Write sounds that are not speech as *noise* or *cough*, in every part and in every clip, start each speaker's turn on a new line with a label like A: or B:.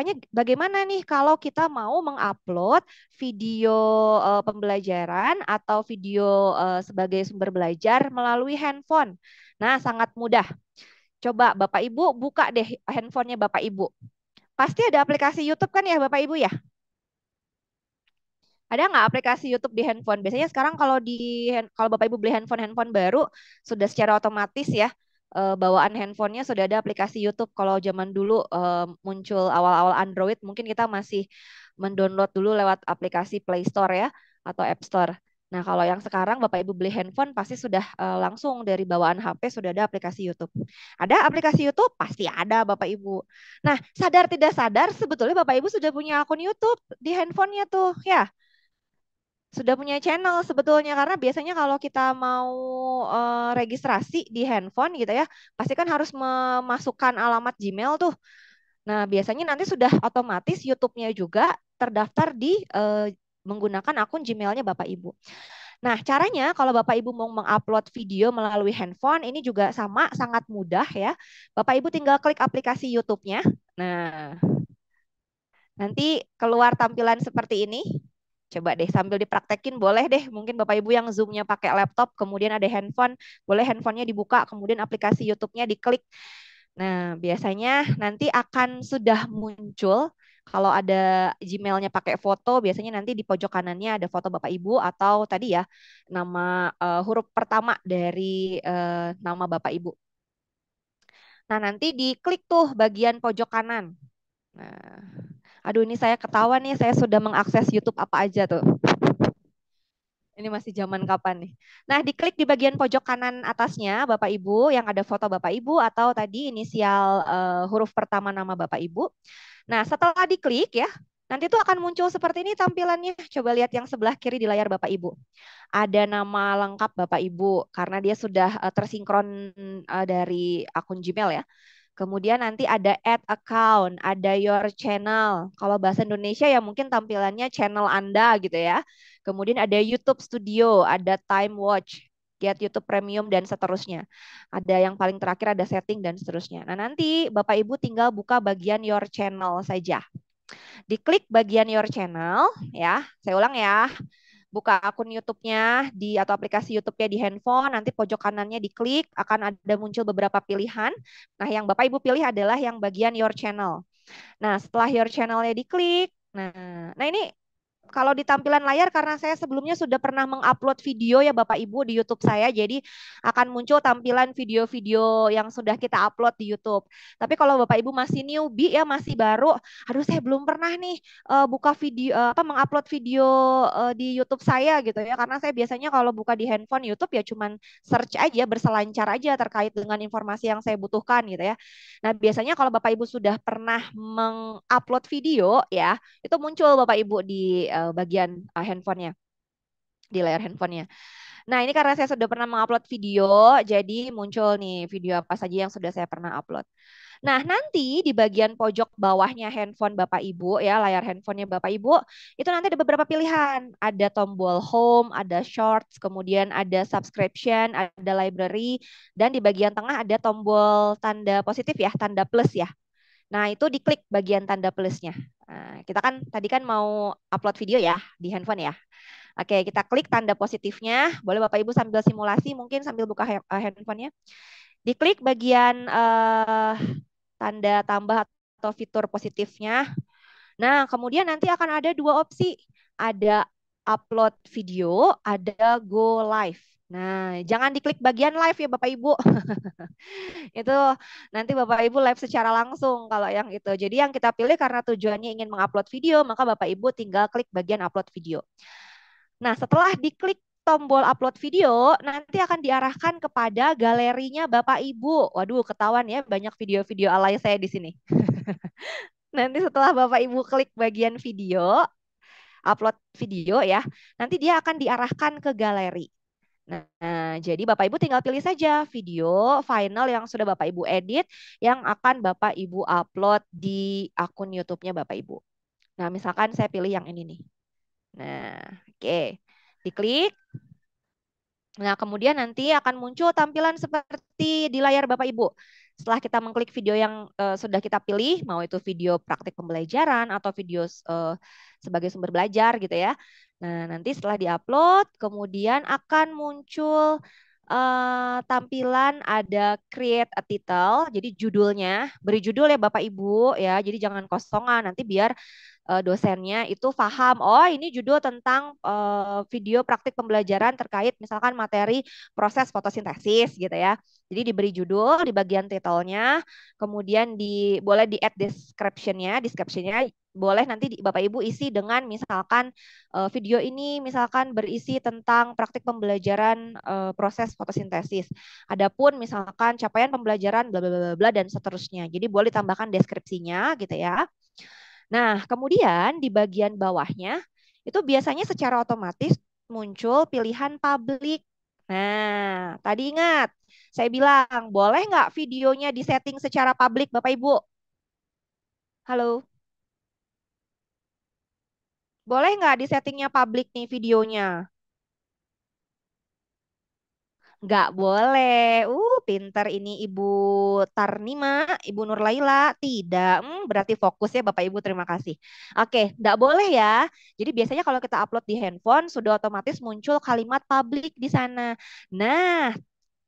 A: caranya bagaimana nih kalau kita mau mengupload video uh, pembelajaran atau video uh, sebagai sumber belajar melalui handphone. Nah, sangat mudah. Coba Bapak Ibu buka deh handphonenya Bapak Ibu. Pasti ada aplikasi YouTube kan ya Bapak Ibu ya? ada nggak aplikasi YouTube di handphone? Biasanya sekarang kalau di kalau Bapak Ibu beli handphone handphone baru sudah secara otomatis ya uh, bawaan handphonenya sudah ada aplikasi YouTube. Kalau zaman dulu uh, muncul awal-awal Android, mungkin kita masih mendownload dulu lewat aplikasi Play Store ya atau App Store. Nah, kalau yang sekarang Bapak Ibu beli handphone pasti sudah uh, langsung dari bawaan HP sudah ada aplikasi YouTube. Ada aplikasi YouTube? Pasti ada Bapak Ibu. Nah, sadar tidak sadar sebetulnya Bapak Ibu sudah punya akun YouTube di handphonenya tuh ya sudah punya channel sebetulnya karena biasanya kalau kita mau uh, registrasi di handphone gitu ya pasti kan harus memasukkan alamat Gmail tuh nah biasanya nanti sudah otomatis YouTube-nya juga terdaftar di uh, menggunakan akun Gmailnya Bapak Ibu nah caranya kalau Bapak Ibu mau mengupload video melalui handphone ini juga sama sangat mudah ya Bapak Ibu tinggal klik aplikasi YouTube-nya nah nanti keluar tampilan seperti ini Coba deh sambil dipraktekin boleh deh mungkin Bapak Ibu yang zoomnya pakai laptop kemudian ada handphone, boleh handphonenya dibuka kemudian aplikasi YouTube-nya diklik. Nah, biasanya nanti akan sudah muncul kalau ada Gmail-nya pakai foto, biasanya nanti di pojok kanannya ada foto Bapak Ibu atau tadi ya nama uh, huruf pertama dari uh, nama Bapak Ibu. Nah, nanti diklik tuh bagian pojok kanan. Nah, aduh ini saya ketawa nih, saya sudah mengakses YouTube apa aja tuh. Ini masih zaman kapan nih? Nah, diklik di bagian pojok kanan atasnya, Bapak Ibu, yang ada foto Bapak Ibu atau tadi inisial uh, huruf pertama nama Bapak Ibu. Nah, setelah diklik ya, Nanti itu akan muncul seperti ini tampilannya. Coba lihat yang sebelah kiri di layar Bapak Ibu. Ada nama lengkap Bapak Ibu karena dia sudah eh, tersinkron eh, dari akun Gmail ya. Kemudian nanti ada ad account, ada your channel. Kalau bahasa Indonesia ya mungkin tampilannya channel Anda gitu ya. Kemudian ada YouTube Studio, ada Time Watch, Get YouTube Premium dan seterusnya. Ada yang paling terakhir ada setting dan seterusnya. Nah, nanti Bapak Ibu tinggal buka bagian your channel saja. Diklik bagian your channel ya. Saya ulang ya buka akun YouTube-nya di atau aplikasi YouTube-nya di handphone, nanti pojok kanannya diklik akan ada muncul beberapa pilihan. Nah, yang Bapak Ibu pilih adalah yang bagian your channel. Nah, setelah your channel channel-nya diklik, nah, nah ini kalau di tampilan layar karena saya sebelumnya sudah pernah mengupload video ya Bapak Ibu di YouTube saya jadi akan muncul tampilan video-video yang sudah kita upload di YouTube. Tapi kalau Bapak Ibu masih newbie ya masih baru, aduh saya belum pernah nih uh, buka video uh, apa mengupload video uh, di YouTube saya gitu ya karena saya biasanya kalau buka di handphone YouTube ya cuman search aja berselancar aja terkait dengan informasi yang saya butuhkan gitu ya. Nah, biasanya kalau Bapak Ibu sudah pernah mengupload video ya, itu muncul Bapak Ibu di uh, uh, bagian uh, handphonenya di layar handphonenya. Nah ini karena saya sudah pernah mengupload video, jadi muncul nih video apa saja yang sudah saya pernah upload. Nah nanti di bagian pojok bawahnya handphone Bapak Ibu ya, layar handphonenya Bapak Ibu, itu nanti ada beberapa pilihan. Ada tombol home, ada shorts, kemudian ada subscription, ada library, dan di bagian tengah ada tombol tanda positif ya, tanda plus ya. Nah, itu diklik bagian tanda plusnya. Nah, kita kan tadi kan mau upload video ya di handphone ya. Oke, kita klik tanda positifnya. Boleh Bapak Ibu sambil simulasi mungkin sambil buka eh, handphonenya. Diklik bagian eh, tanda tambah atau fitur positifnya. Nah, kemudian nanti akan ada dua opsi. Ada upload video, ada go live. Nah, jangan diklik bagian live ya Bapak Ibu. *laughs* itu nanti Bapak Ibu live secara langsung kalau yang itu. Jadi yang kita pilih karena tujuannya ingin mengupload video, maka Bapak Ibu tinggal klik bagian upload video. Nah, setelah diklik tombol upload video, nanti akan diarahkan kepada galerinya Bapak Ibu. Waduh, ketahuan ya banyak video-video alay saya di sini. *laughs* nanti setelah Bapak Ibu klik bagian video, upload video ya, nanti dia akan diarahkan ke galeri. Nah, jadi Bapak Ibu tinggal pilih saja video final yang sudah Bapak Ibu edit yang akan Bapak Ibu upload di akun YouTube-nya Bapak Ibu. Nah, misalkan saya pilih yang ini nih. Nah, oke. Okay. Diklik. Nah, kemudian nanti akan muncul tampilan seperti di layar Bapak Ibu. Setelah kita mengklik video yang uh, sudah kita pilih, mau itu video praktik pembelajaran atau video uh, sebagai sumber belajar gitu ya. Nah, nanti setelah diupload, kemudian akan muncul uh, tampilan ada create a title, jadi judulnya, beri judul ya Bapak Ibu ya. Jadi jangan kosongan nanti biar Eh, dosennya itu faham oh ini judul tentang eh, video praktik pembelajaran terkait misalkan materi proses fotosintesis gitu ya. Jadi diberi judul di bagian titelnya, kemudian di boleh di add description-nya, description boleh nanti di, Bapak Ibu isi dengan misalkan eh, video ini misalkan berisi tentang praktik pembelajaran proses fotosintesis. Adapun misalkan capaian pembelajaran bla bla bla bla dan seterusnya. Jadi boleh tambahkan deskripsinya gitu ya. Nah, kemudian di bagian bawahnya itu biasanya secara otomatis muncul pilihan public. Nah, tadi ingat, saya bilang, boleh nggak videonya disetting secara publik, Bapak Ibu? Halo? Boleh nggak di settingnya publik nih videonya? nggak boleh. Uh, pinter ini Ibu Tarnima, Ibu Nur Laila, Tidak, hmm, berarti fokus ya Bapak Ibu. Terima kasih. Oke, nggak boleh ya. Jadi biasanya kalau kita upload di handphone sudah otomatis muncul kalimat publik di sana. Nah,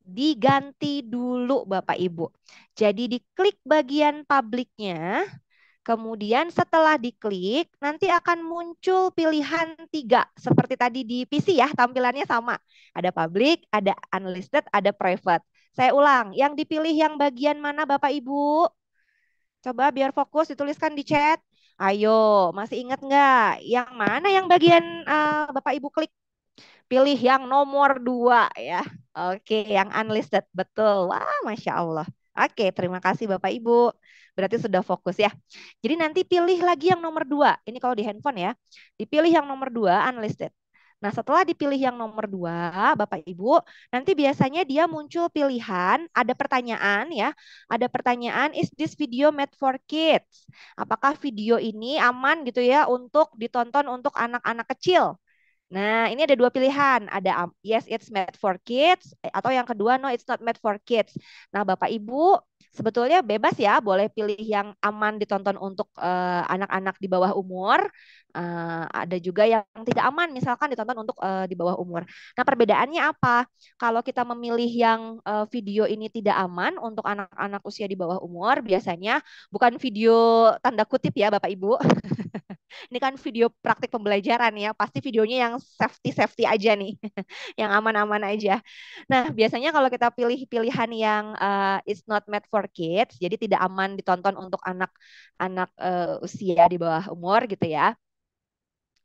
A: diganti dulu Bapak Ibu. Jadi diklik bagian publiknya, Kemudian setelah diklik, nanti akan muncul pilihan tiga. Seperti tadi di PC ya, tampilannya sama. Ada public, ada unlisted, ada private. Saya ulang, yang dipilih yang bagian mana Bapak Ibu? Coba biar fokus, dituliskan di chat. Ayo, masih ingat nggak? Yang mana yang bagian uh, Bapak Ibu klik? Pilih yang nomor dua ya. Oke, yang unlisted. Betul. Wah, Masya Allah. Oke, terima kasih Bapak Ibu. Berarti sudah fokus ya. Jadi nanti pilih lagi yang nomor dua. Ini kalau di handphone ya. Dipilih yang nomor dua, unlisted. Nah, setelah dipilih yang nomor dua, Bapak Ibu, nanti biasanya dia muncul pilihan, ada pertanyaan ya. Ada pertanyaan, is this video made for kids? Apakah video ini aman gitu ya untuk ditonton untuk anak-anak kecil? Nah, ini ada dua pilihan. Ada um, yes, it's made for kids, atau yang kedua no, it's not made for kids. Nah, Bapak Ibu sebetulnya bebas ya, boleh pilih yang aman ditonton untuk eh, anak-anak uh, di bawah umur. Uh, ada juga yang tidak aman, misalkan ditonton untuk uh, di bawah umur. Nah, perbedaannya apa? Kalau kita memilih yang uh, video ini tidak aman untuk anak-anak usia di bawah umur, biasanya bukan video tanda kutip ya, Bapak Ibu. *laughs* Ini kan video praktik pembelajaran ya, pasti videonya yang safety-safety aja nih, *laughs* yang aman-aman aja. Nah, biasanya kalau kita pilih pilihan yang uh, it's not meant for kids, jadi tidak aman ditonton untuk anak-anak uh, eh, usia di bawah umur gitu ya.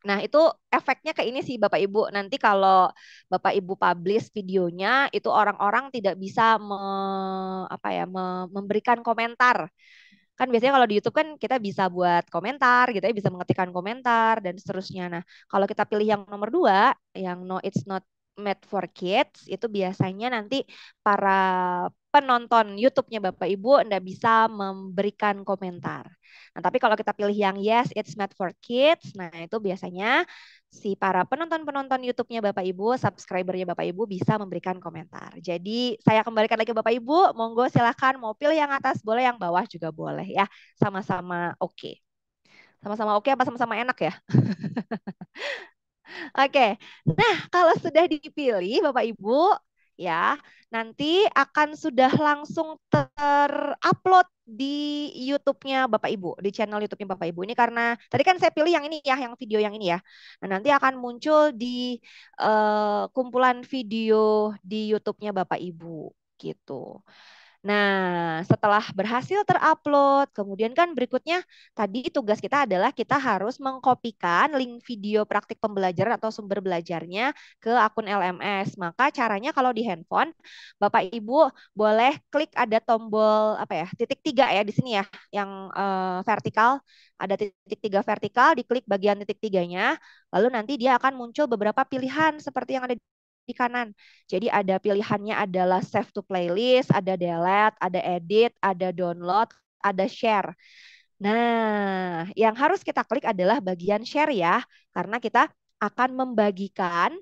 A: Nah, itu efeknya ke ini sih Bapak Ibu. Nanti kalau Bapak Ibu publish videonya, itu orang-orang tidak bisa me, apa ya, me, memberikan komentar kan biasanya kalau di YouTube kan kita bisa buat komentar gitu ya bisa mengetikkan komentar dan seterusnya nah kalau kita pilih yang nomor dua yang no it's not made for kids itu biasanya nanti para penonton YouTube-nya Bapak Ibu Anda bisa memberikan komentar. Nah, tapi kalau kita pilih yang yes, it's meant for kids, nah itu biasanya si para penonton-penonton YouTube-nya Bapak Ibu, subscriber-nya Bapak Ibu bisa memberikan komentar. Jadi saya kembalikan lagi ke Bapak Ibu, monggo silahkan mau pilih yang atas boleh, yang bawah juga boleh ya. Sama-sama oke. Okay. Sama-sama oke okay, apa sama-sama enak ya? *laughs* Oke, okay. nah kalau sudah dipilih Bapak Ibu, ya. Nanti akan sudah langsung terupload di YouTube-nya Bapak Ibu, di channel YouTube-nya Bapak Ibu. Ini karena tadi kan saya pilih yang ini ya, yang video yang ini ya. Nah, nanti akan muncul di uh, kumpulan video di YouTube-nya Bapak Ibu gitu. Nah, setelah berhasil terupload, kemudian kan berikutnya tadi tugas kita adalah kita harus mengkopikan link video praktik pembelajaran atau sumber belajarnya ke akun LMS. Maka caranya kalau di handphone, Bapak Ibu boleh klik ada tombol apa ya titik tiga ya di sini ya, yang uh, vertikal ada titik tiga vertikal, diklik bagian titik tiganya, lalu nanti dia akan muncul beberapa pilihan seperti yang ada di kanan. Jadi ada pilihannya adalah save to playlist, ada delete, ada edit, ada download, ada share. Nah, yang harus kita klik adalah bagian share ya, karena kita akan membagikan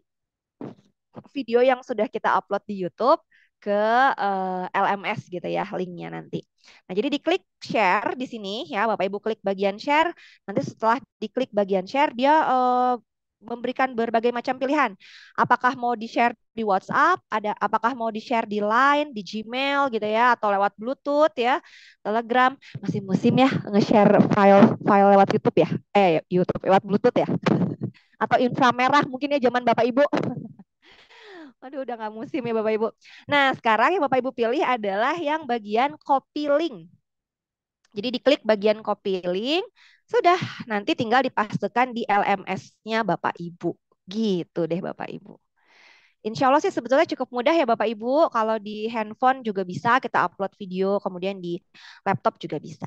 A: video yang sudah kita upload di YouTube ke uh, eh, LMS gitu ya linknya nanti. Nah jadi diklik share di sini ya Bapak Ibu klik bagian share. Nanti setelah diklik bagian share dia uh, memberikan berbagai macam pilihan. Apakah mau di-share di WhatsApp, ada apakah mau di-share di Line, di Gmail gitu ya atau lewat Bluetooth ya, Telegram. Masih musim ya nge-share file file lewat YouTube ya. Eh YouTube lewat Bluetooth ya. *laughs* Atau inframerah mungkin ya zaman Bapak Ibu. *laughs* Aduh udah nggak musim ya Bapak Ibu. Nah sekarang yang Bapak Ibu pilih adalah yang bagian copy link. Jadi diklik bagian copy link, sudah nanti tinggal dipastikan di LMS-nya Bapak Ibu. Gitu deh Bapak Ibu. Insya Allah sih sebetulnya cukup mudah ya Bapak Ibu. Kalau di handphone juga bisa kita upload video, kemudian di laptop juga bisa.